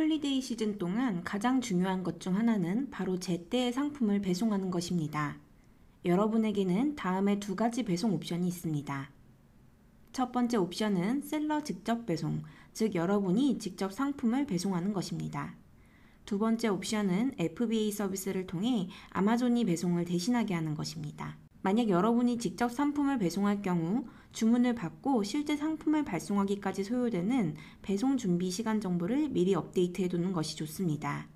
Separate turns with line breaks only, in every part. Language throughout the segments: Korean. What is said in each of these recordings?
홀리데이 시즌 동안 가장 중요한 것 중 하나는 바로 제때의 상품을 배송하는 것입니다. 여러분에게는 다음에 두 가지 배송 옵션이 있습니다. 첫 번째 옵션은 셀러 직접 배송, 즉 여러분이 직접 상품을 배송하는 것입니다. 두 번째 옵션은 FBA 서비스를 통해 아마존이 배송을 대신하게 하는 것입니다. 만약 여러분이 직접 상품을 배송할 경우 주문을 받고 실제 상품을 발송하기까지 소요되는 배송 준비 시간 정보를 미리 업데이트해 두는 것이 좋습니다.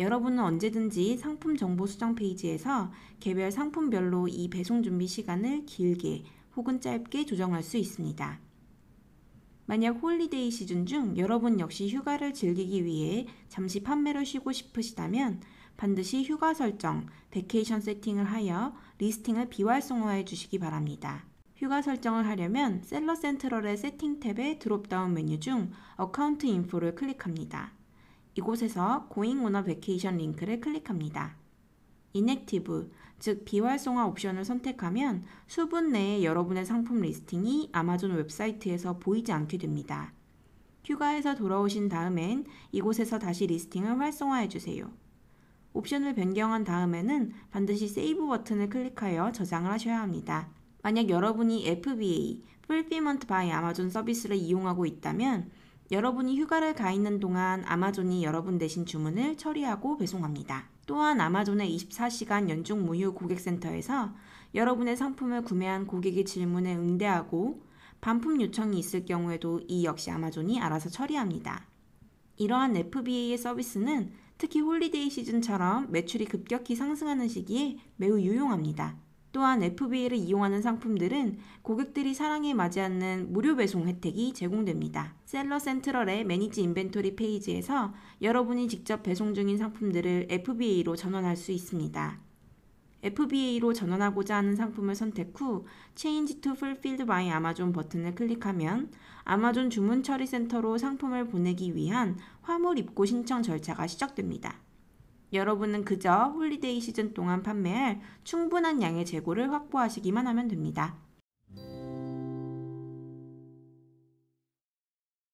여러분은 언제든지 상품 정보 수정 페이지에서 개별 상품별로 이 배송 준비 시간을 길게 혹은 짧게 조정할 수 있습니다. 만약 홀리데이 시즌 중 여러분 역시 휴가를 즐기기 위해 잠시 판매를 쉬고 싶으시다면 반드시 휴가 설정, 베케이션 세팅을 하여 리스팅을 비활성화해 주시기 바랍니다. 휴가 설정을 하려면 셀러 센트럴의 세팅 탭의 드롭다운 메뉴 중 어카운트 인포를 클릭합니다. 이곳에서 고잉 오너 베케이션 링크를 클릭합니다. inactive, 즉 비활성화 옵션을 선택하면 수분 내에 여러분의 상품 리스팅이 아마존 웹사이트에서 보이지 않게 됩니다. 휴가에서 돌아오신 다음엔 이곳에서 다시 리스팅을 활성화해 주세요. 옵션을 변경한 다음에는 반드시 세이브 버튼을 클릭하여 저장을 하셔야 합니다. 만약 여러분이 FBA, Fulfillment by Amazon 서비스를 이용하고 있다면 여러분이 휴가를 가 있는 동안 아마존이 여러분 대신 주문을 처리하고 배송합니다. 또한 아마존의 24시간 연중 무휴 고객센터에서 여러분의 상품을 구매한 고객의 질문에 응대하고 반품 요청이 있을 경우에도 이 역시 아마존이 알아서 처리합니다. 이러한 FBA의 서비스는 특히 홀리데이 시즌처럼 매출이 급격히 상승하는 시기에 매우 유용합니다. 또한 FBA를 이용하는 상품들은 고객들이 사랑에 맞지 않는 무료 배송 혜택이 제공됩니다. 셀러 센트럴의 매니지 인벤토리 페이지에서 여러분이 직접 배송 중인 상품들을 FBA로 전환할 수 있습니다. FBA로 전환하고자 하는 상품을 선택 후 Change to Fulfilled by Amazon 버튼을 클릭하면 아마존 주문 처리 센터로 상품을 보내기 위한 화물 입고 신청 절차가 시작됩니다. 여러분은 그저 홀리데이 시즌 동안 판매할 충분한 양의 재고를 확보하시기만 하면 됩니다.